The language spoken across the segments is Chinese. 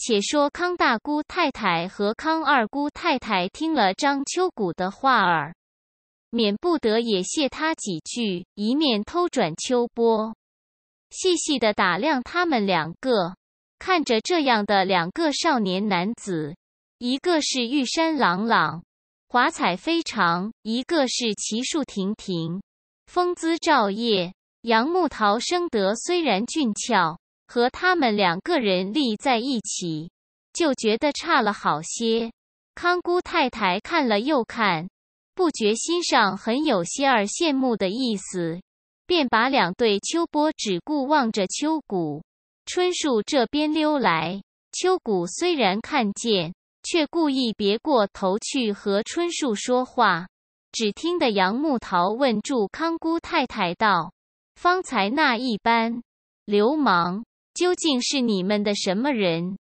且说康大姑太太和康二姑太太听了张秋谷的话儿，免不得也谢他几句，一面偷转秋波，细细的打量他们两个。看着这样的两个少年男子，一个是玉山朗朗，华彩非常；一个是奇树亭亭，风姿照夜。杨木桃生得虽然俊俏。和他们两个人立在一起，就觉得差了好些。康姑太太看了又看，不觉心上很有些儿羡慕的意思，便把两对秋波只顾望着秋谷、春树这边溜来。秋谷虽然看见，却故意别过头去和春树说话。只听得杨木桃问住康姑太太道：“方才那一般流氓。”究竟是你们的什么人？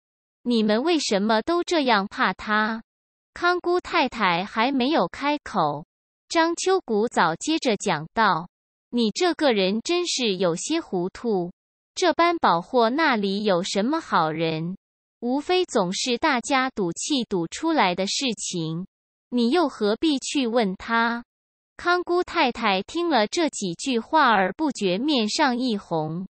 你们为什么都这样怕他？康姑太太还没有开口，张秋谷早接着讲道：“你这个人真是有些糊涂。这般宝货那里有什么好人？无非总是大家赌气赌出来的事情。你又何必去问他？”康姑太太听了这几句话而不觉面上一红。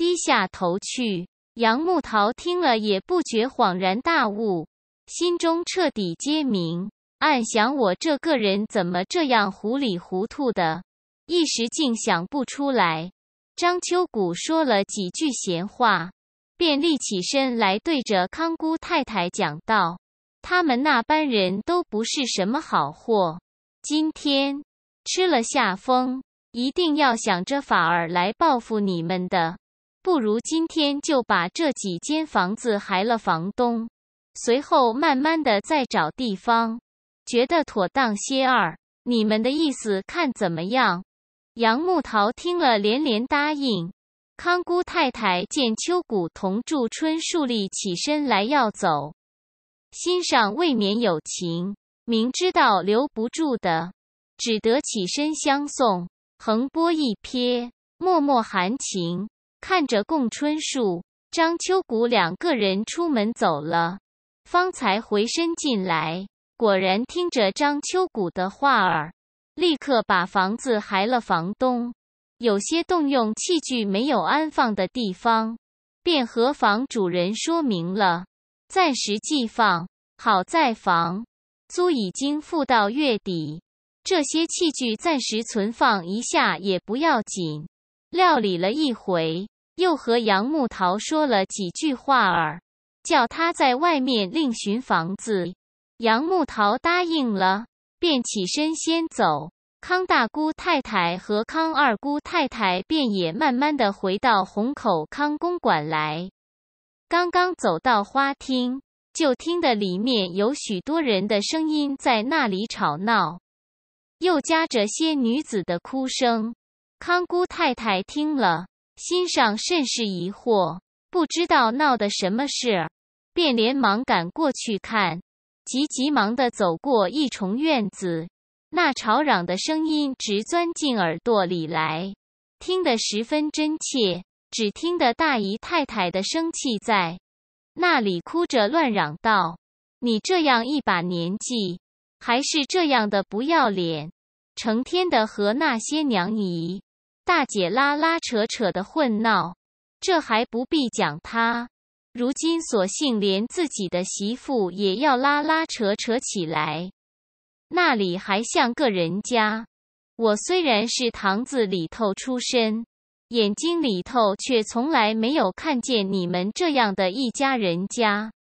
低下头去，杨木桃听了也不觉恍然大悟，心中彻底皆明，暗想我这个人怎么这样糊里糊涂的，一时竟想不出来。张秋谷说了几句闲话，便立起身来，对着康姑太太讲道：“他们那班人都不是什么好货，今天吃了下风，一定要想着法儿来报复你们的。”不如今天就把这几间房子还了房东，随后慢慢的再找地方，觉得妥当些儿。你们的意思看怎么样？杨木桃听了连连答应。康姑太太见秋谷同住春树立起身来要走，心上未免有情，明知道留不住的，只得起身相送，横波一瞥，脉脉含情。看着贡春树、张秋谷两个人出门走了，方才回身进来，果然听着张秋谷的话儿，立刻把房子还了房东。有些动用器具没有安放的地方，便和房主人说明了，暂时寄放好在房。租已经付到月底，这些器具暂时存放一下也不要紧。料理了一回。又和杨木桃说了几句话儿，叫他在外面另寻房子。杨木桃答应了，便起身先走。康大姑太太和康二姑太太便也慢慢的回到虹口康公馆来。刚刚走到花厅，就听得里面有许多人的声音在那里吵闹，又夹着些女子的哭声。康姑太太听了。心上甚是疑惑，不知道闹的什么事，便连忙赶过去看。急急忙地走过一重院子，那吵嚷的声音直钻进耳朵里来，听得十分真切。只听得大姨太太的生气在那里哭着乱嚷道：“你这样一把年纪，还是这样的不要脸，成天的和那些娘姨。”大姐拉拉扯扯的混闹，这还不必讲他。如今索性连自己的媳妇也要拉拉扯扯起来，那里还像个人家？我虽然是堂子里头出身，眼睛里头却从来没有看见你们这样的一家人家。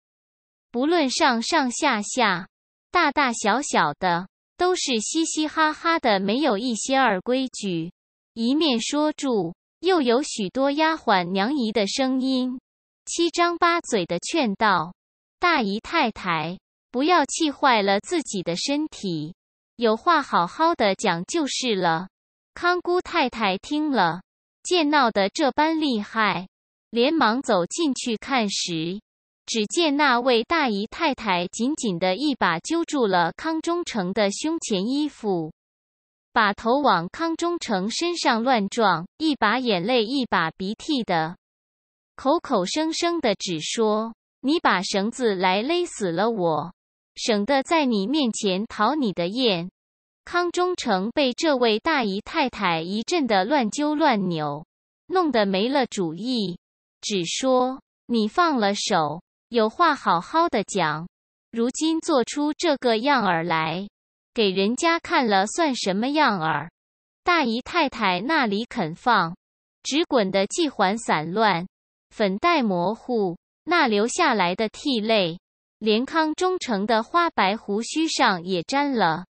不论上上下下、大大小小的，都是嘻嘻哈哈的，没有一些二规矩。一面说住，又有许多丫鬟、娘姨的声音，七张八嘴的劝道：“大姨太太，不要气坏了自己的身体，有话好好的讲就是了。”康姑太太听了，见闹得这般厉害，连忙走进去看时，只见那位大姨太太紧紧的一把揪住了康忠诚的胸前衣服。把头往康忠诚身上乱撞，一把眼泪一把鼻涕的，口口声声的只说：“你把绳子来勒死了我，省得在你面前讨你的厌。”康忠诚被这位大姨太太一阵的乱揪乱扭，弄得没了主意，只说：“你放了手，有话好好的讲。如今做出这个样儿来。”给人家看了算什么样儿？大姨太太那里肯放？直滚的髻环散乱，粉黛模糊，那流下来的涕泪，连康忠诚的花白胡须上也沾了。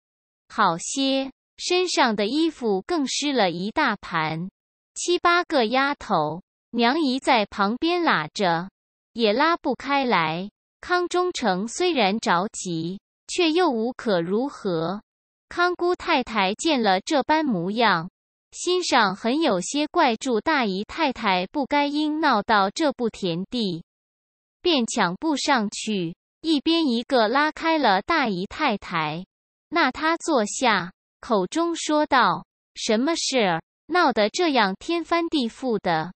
好些身上的衣服更湿了一大盘。七八个丫头娘姨在旁边拉着，也拉不开来。康忠诚虽然着急。却又无可如何。康姑太太见了这般模样，心上很有些怪住大姨太太不该因闹到这步田地，便抢步上去，一边一个拉开了大姨太太，那她坐下，口中说道：“什么事儿？闹得这样天翻地覆的，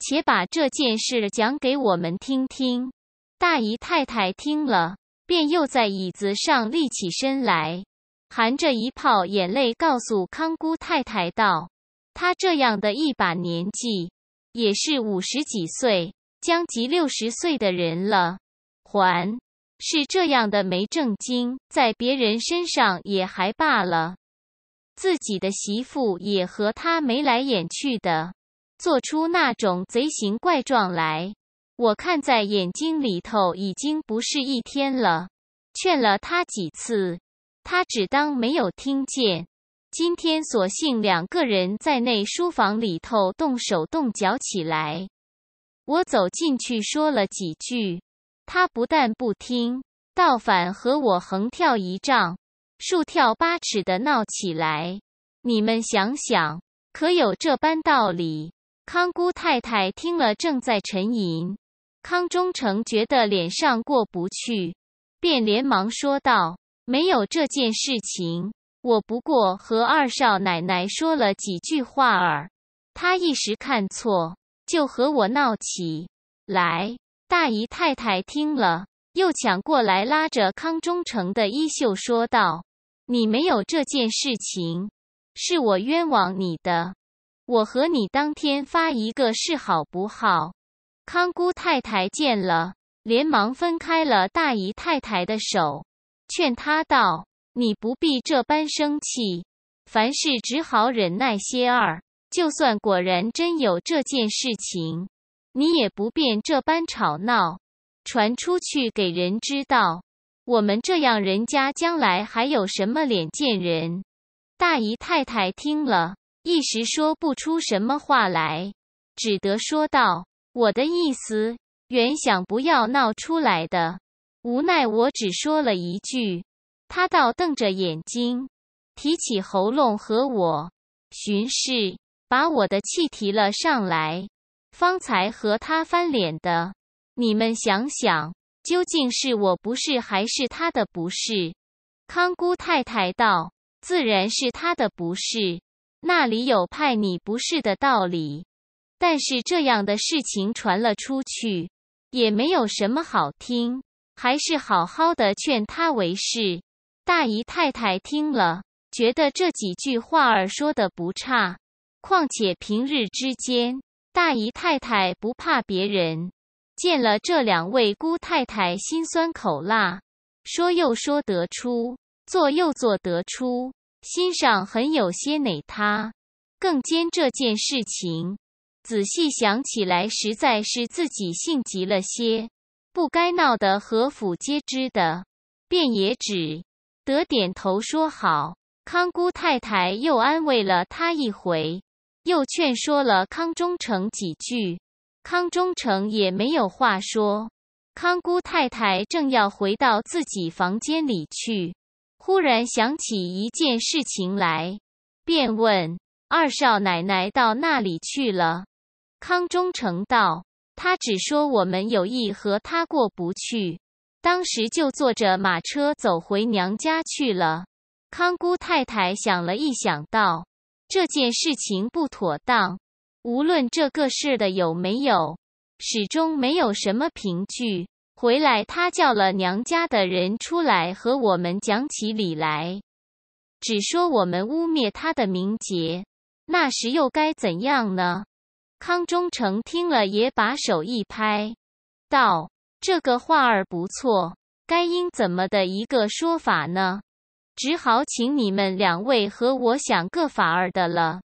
且把这件事讲给我们听听。”大姨太太听了。便又在椅子上立起身来，含着一泡眼泪，告诉康姑太太道：“他这样的一把年纪，也是五十几岁，将及六十岁的人了，还是这样的没正经，在别人身上也还罢了，自己的媳妇也和他眉来眼去的，做出那种贼形怪状来。”我看在眼睛里头已经不是一天了，劝了他几次，他只当没有听见。今天索性两个人在内书房里头动手动脚起来，我走进去说了几句，他不但不听，倒反和我横跳一丈，竖跳八尺的闹起来。你们想想，可有这般道理？康姑太太听了，正在沉吟。康忠诚觉得脸上过不去，便连忙说道：“没有这件事情，我不过和二少奶奶说了几句话儿，她一时看错，就和我闹起来。”大姨太太听了，又抢过来拉着康忠诚的衣袖，说道：“你没有这件事情，是我冤枉你的。我和你当天发一个誓，好不好？”康姑太太见了，连忙分开了大姨太太的手，劝她道：“你不必这般生气，凡事只好忍耐些儿。就算果然真有这件事情，你也不便这般吵闹，传出去给人知道，我们这样人家将来还有什么脸见人？”大姨太太听了一时说不出什么话来，只得说道。我的意思，原想不要闹出来的，无奈我只说了一句，他倒瞪着眼睛，提起喉咙和我巡视，把我的气提了上来。方才和他翻脸的，你们想想，究竟是我不是，还是他的不是？康姑太太道：“自然是他的不是，那里有派你不是的道理。”但是这样的事情传了出去，也没有什么好听，还是好好的劝他为是。大姨太太听了，觉得这几句话儿说的不差，况且平日之间，大姨太太不怕别人见了这两位姑太太心酸口辣，说又说得出，做又做得出，心上很有些馁他，更兼这件事情。仔细想起来，实在是自己性急了些，不该闹得阖府皆知的，便也只得点头说好。康姑太太又安慰了他一回，又劝说了康忠诚几句，康忠诚也没有话说。康姑太太正要回到自己房间里去，忽然想起一件事情来，便问二少奶奶到那里去了。康忠诚道：“他只说我们有意和他过不去，当时就坐着马车走回娘家去了。”康姑太太想了一想，道：“这件事情不妥当，无论这个事的有没有，始终没有什么凭据。回来，他叫了娘家的人出来和我们讲起理来，只说我们污蔑他的名节。那时又该怎样呢？”康中诚听了，也把手一拍，道：“这个话儿不错，该应怎么的一个说法呢？只好请你们两位和我想个法儿的了。”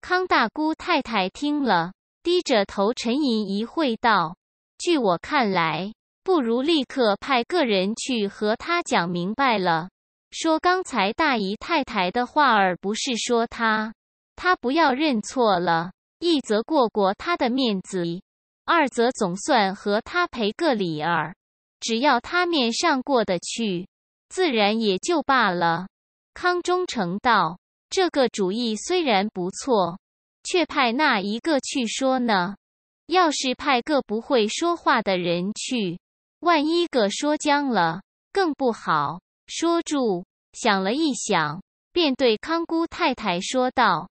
康大姑太太听了，低着头沉吟一会，道：“据我看来，不如立刻派个人去和他讲明白了。说刚才大姨太太的话儿不是说他，他不要认错了。”一则过过他的面子，二则总算和他赔个礼儿。只要他面上过得去，自然也就罢了。康忠诚道：“这个主意虽然不错，却派那一个去说呢？要是派个不会说话的人去，万一个说僵了，更不好说住。”想了一想，便对康姑太太说道：“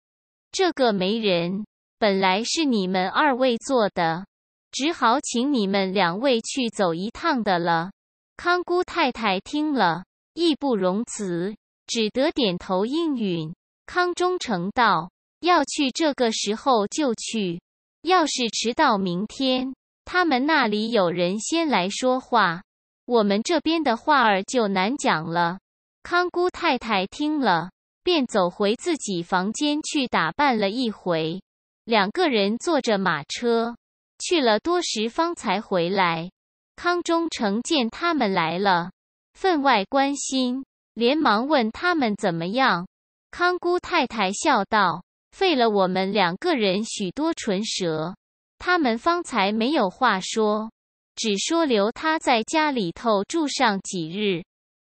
这个媒人。”本来是你们二位做的，只好请你们两位去走一趟的了。康姑太太听了，义不容辞，只得点头应允。康忠诚道：“要去，这个时候就去；要是迟到明天，他们那里有人先来说话，我们这边的话儿就难讲了。”康姑太太听了，便走回自己房间去打扮了一回。两个人坐着马车去了多时，方才回来。康中诚见他们来了，分外关心，连忙问他们怎么样。康姑太太笑道：“费了我们两个人许多唇舌，他们方才没有话说，只说留他在家里头住上几日，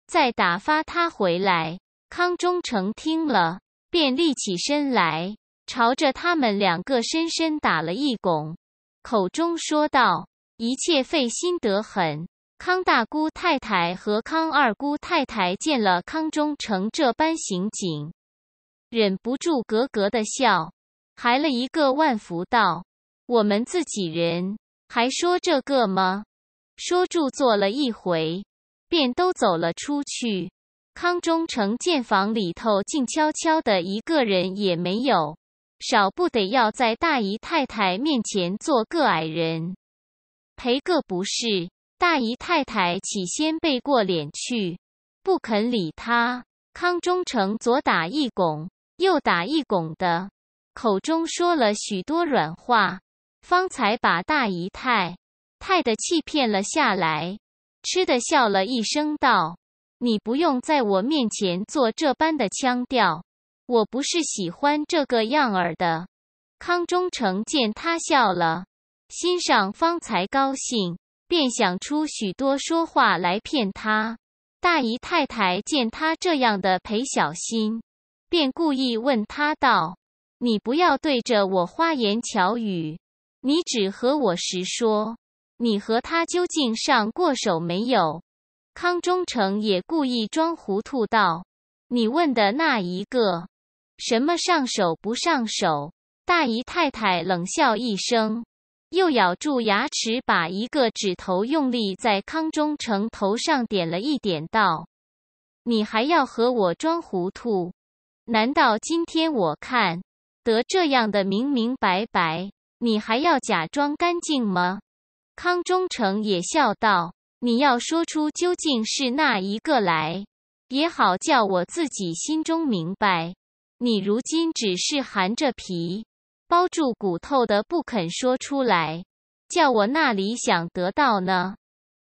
再打发他回来。”康中诚听了，便立起身来。朝着他们两个深深打了一拱，口中说道：“一切费心得很。”康大姑太太和康二姑太太见了康中成这般行景，忍不住咯咯的笑，还了一个万福道：“我们自己人还说这个吗？”说住坐了一回，便都走了出去。康中成见房里头静悄悄的，一个人也没有。少不得要在大姨太太面前做个矮人，赔个不是。大姨太太起先背过脸去，不肯理他。康忠诚左打一拱，右打一拱的，口中说了许多软话，方才把大姨太太的气骗了下来，吃的笑了一声，道：“你不用在我面前做这般的腔调。”我不是喜欢这个样儿的。康忠诚见他笑了，心上方才高兴，便想出许多说话来骗他。大姨太太见他这样的陪小心，便故意问他道：“你不要对着我花言巧语，你只和我实说，你和他究竟上过手没有？”康忠诚也故意装糊涂道：“你问的那一个？”什么上手不上手？大姨太太冷笑一声，又咬住牙齿，把一个指头用力在康中诚头上点了一点，道：“你还要和我装糊涂？难道今天我看得这样的明明白白，你还要假装干净吗？”康中诚也笑道：“你要说出究竟是那一个来，也好叫我自己心中明白。”你如今只是含着皮，包住骨头的不肯说出来，叫我那里想得到呢？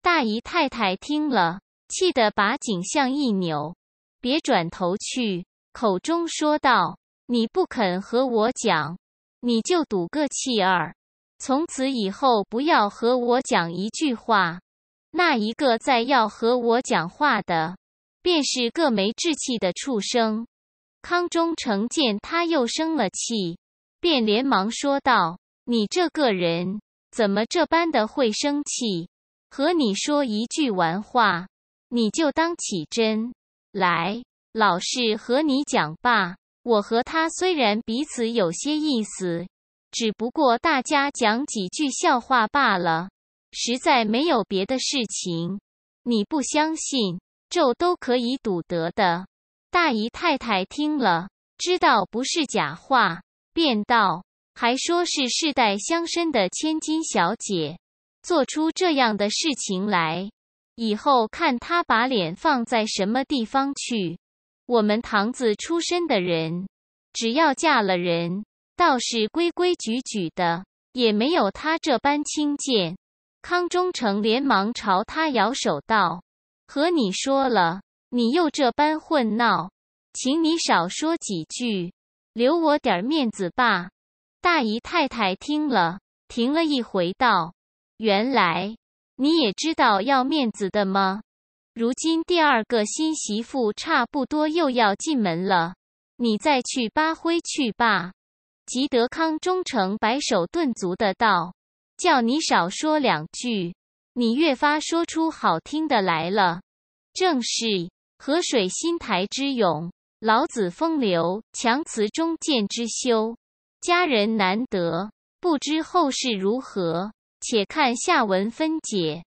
大姨太太听了，气得把颈项一扭，别转头去，口中说道：“你不肯和我讲，你就赌个气儿，从此以后不要和我讲一句话。那一个再要和我讲话的，便是个没志气的畜生。”康中成见他又生了气，便连忙说道：“你这个人怎么这般的会生气？和你说一句玩话，你就当起真来。老实和你讲罢，我和他虽然彼此有些意思，只不过大家讲几句笑话罢了，实在没有别的事情。你不相信，这都可以赌得的。”大姨太太听了，知道不是假话，便道：“还说是世代乡绅的千金小姐，做出这样的事情来，以后看她把脸放在什么地方去。我们堂子出身的人，只要嫁了人，倒是规规矩矩的，也没有她这般轻贱。”康忠诚连忙朝他摇手道：“和你说了。”你又这般混闹，请你少说几句，留我点面子吧。大姨太太听了，停了一回，道：“原来你也知道要面子的吗？如今第二个新媳妇差不多又要进门了，你再去扒灰去吧。”吉德康忠诚摆手顿足的道：“叫你少说两句，你越发说出好听的来了，正是。”河水心台之勇，老子风流，强词中剑之修，佳人难得，不知后事如何，且看下文分解。